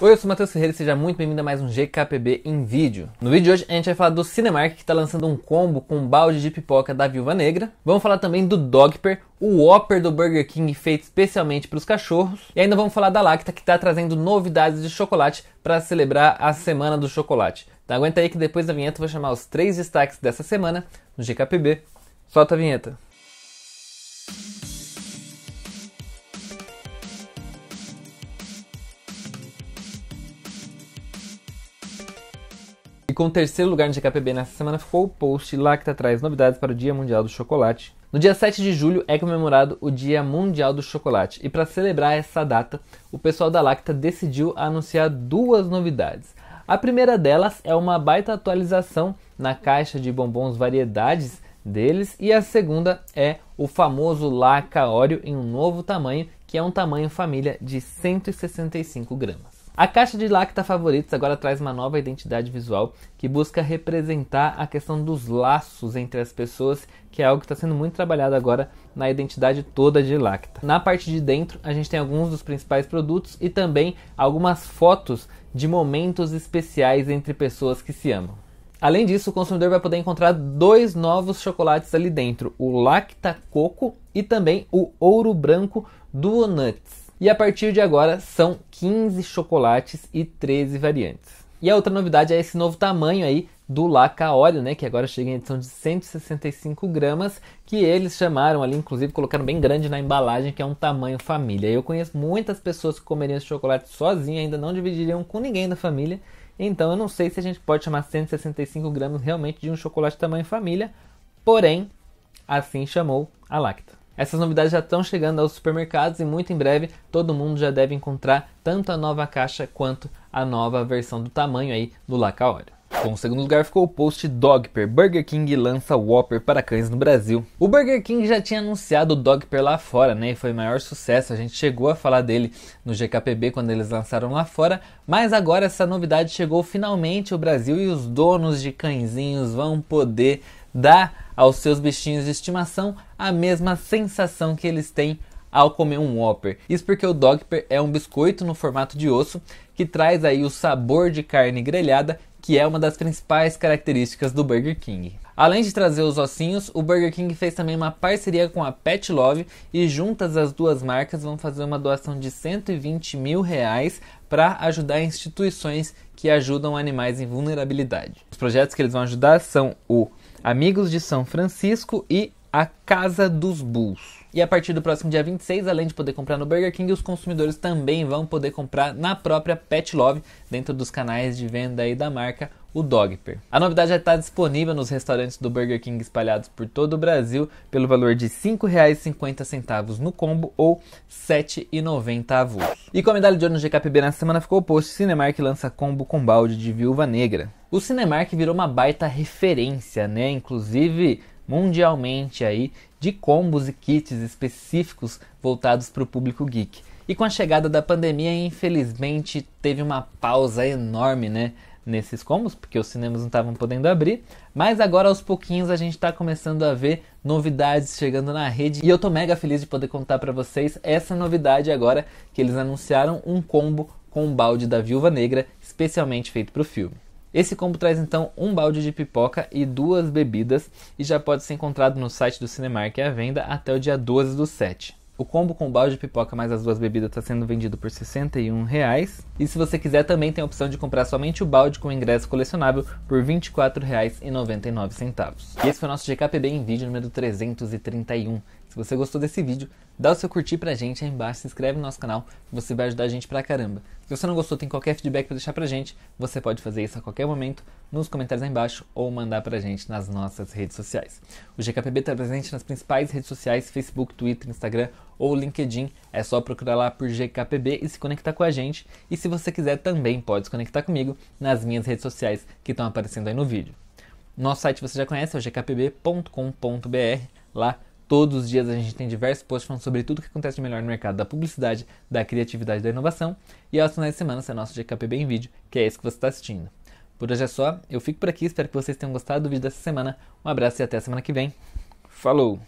Oi, eu sou o Matheus Ferreira e seja muito bem-vindo a mais um GKPB em vídeo. No vídeo de hoje a gente vai falar do Cinemark que está lançando um combo com um balde de pipoca da Viúva Negra. Vamos falar também do Dogper, o Whopper do Burger King feito especialmente para os cachorros. E ainda vamos falar da Lacta que está trazendo novidades de chocolate para celebrar a Semana do Chocolate. Então aguenta aí que depois da vinheta eu vou chamar os três destaques dessa semana no GKPB. Solta a vinheta. E com o terceiro lugar no GKPB nessa semana ficou o post lá que tá traz novidades para o Dia Mundial do Chocolate. No dia 7 de julho é comemorado o Dia Mundial do Chocolate e para celebrar essa data, o pessoal da Lacta decidiu anunciar duas novidades. A primeira delas é uma baita atualização na caixa de bombons variedades deles e a segunda é o famoso Laca Oreo em um novo tamanho, que é um tamanho família de 165 gramas. A caixa de lacta favoritos agora traz uma nova identidade visual que busca representar a questão dos laços entre as pessoas, que é algo que está sendo muito trabalhado agora na identidade toda de lacta. Na parte de dentro, a gente tem alguns dos principais produtos e também algumas fotos de momentos especiais entre pessoas que se amam. Além disso, o consumidor vai poder encontrar dois novos chocolates ali dentro: o Lacta Coco e também o Ouro Branco do Nuts. E a partir de agora são 15 chocolates e 13 variantes. E a outra novidade é esse novo tamanho aí do Laca Óleo, né? Que agora chega em edição de 165 gramas, que eles chamaram ali, inclusive colocaram bem grande na embalagem, que é um tamanho família. Eu conheço muitas pessoas que comeriam esse chocolate sozinho, ainda não dividiriam com ninguém da família. Então eu não sei se a gente pode chamar 165 gramas realmente de um chocolate tamanho família, porém, assim chamou a Lacta. Essas novidades já estão chegando aos supermercados e muito em breve todo mundo já deve encontrar tanto a nova caixa quanto a nova versão do tamanho aí do Lacaório. Com o segundo lugar ficou o post Dogper. Burger King lança Whopper para cães no Brasil. O Burger King já tinha anunciado o Dogper lá fora, né? E foi maior sucesso. A gente chegou a falar dele no GKPB quando eles lançaram lá fora. Mas agora essa novidade chegou finalmente ao Brasil e os donos de cãezinhos vão poder dar aos seus bichinhos de estimação a mesma sensação que eles têm ao comer um Whopper. Isso porque o Dogper é um biscoito no formato de osso que traz aí o sabor de carne grelhada que é uma das principais características do Burger King. Além de trazer os ossinhos, o Burger King fez também uma parceria com a Pet Love e juntas as duas marcas vão fazer uma doação de 120 mil reais para ajudar instituições que ajudam animais em vulnerabilidade. Os projetos que eles vão ajudar são o Amigos de São Francisco e a Casa dos Bulls. E a partir do próximo dia 26, além de poder comprar no Burger King, os consumidores também vão poder comprar na própria Pet Love, dentro dos canais de venda aí da marca, o Dogper. A novidade já está disponível nos restaurantes do Burger King espalhados por todo o Brasil pelo valor de R$ 5,50 no combo ou R$ 7,90 avulso. E com a medalha de ouro no GKPB na semana ficou o post Cinemark lança combo com balde de Viúva Negra. O Cinemark virou uma baita referência, né? Inclusive mundialmente aí de combos e kits específicos voltados para o público geek. E com a chegada da pandemia, infelizmente, teve uma pausa enorme, né? Nesses combos, porque os cinemas não estavam podendo abrir, mas agora aos pouquinhos a gente está começando a ver novidades chegando na rede e eu tô mega feliz de poder contar para vocês essa novidade agora que eles anunciaram um combo com o balde da Viúva Negra, especialmente feito para o filme. Esse combo traz então um balde de pipoca e duas bebidas e já pode ser encontrado no site do Cinemark à venda até o dia 12 do 7. O combo com balde de pipoca mais as duas bebidas está sendo vendido por R$ 61. Reais. E se você quiser também tem a opção de comprar somente o balde com ingresso colecionável por R$ 24,99. E esse foi o nosso GKPB em vídeo número 331. Se você gostou desse vídeo, dá o seu curtir pra gente aí embaixo, se inscreve no nosso canal, você vai ajudar a gente pra caramba. Se você não gostou, tem qualquer feedback pra deixar pra gente, você pode fazer isso a qualquer momento, nos comentários aí embaixo ou mandar pra gente nas nossas redes sociais. O GKPB está presente nas principais redes sociais, Facebook, Twitter, Instagram, ou LinkedIn. É só procurar lá por GKPB e se conectar com a gente. E se você quiser, também pode se conectar comigo nas minhas redes sociais que estão aparecendo aí no vídeo. Nosso site você já conhece, é o gkpb.com.br. Lá Todos os dias a gente tem diversos posts falando sobre tudo o que acontece de melhor no mercado da publicidade, da criatividade da inovação. E aos finais de semana é nosso GKPB em vídeo, que é esse que você está assistindo. Por hoje é só, eu fico por aqui, espero que vocês tenham gostado do vídeo dessa semana. Um abraço e até a semana que vem. Falou!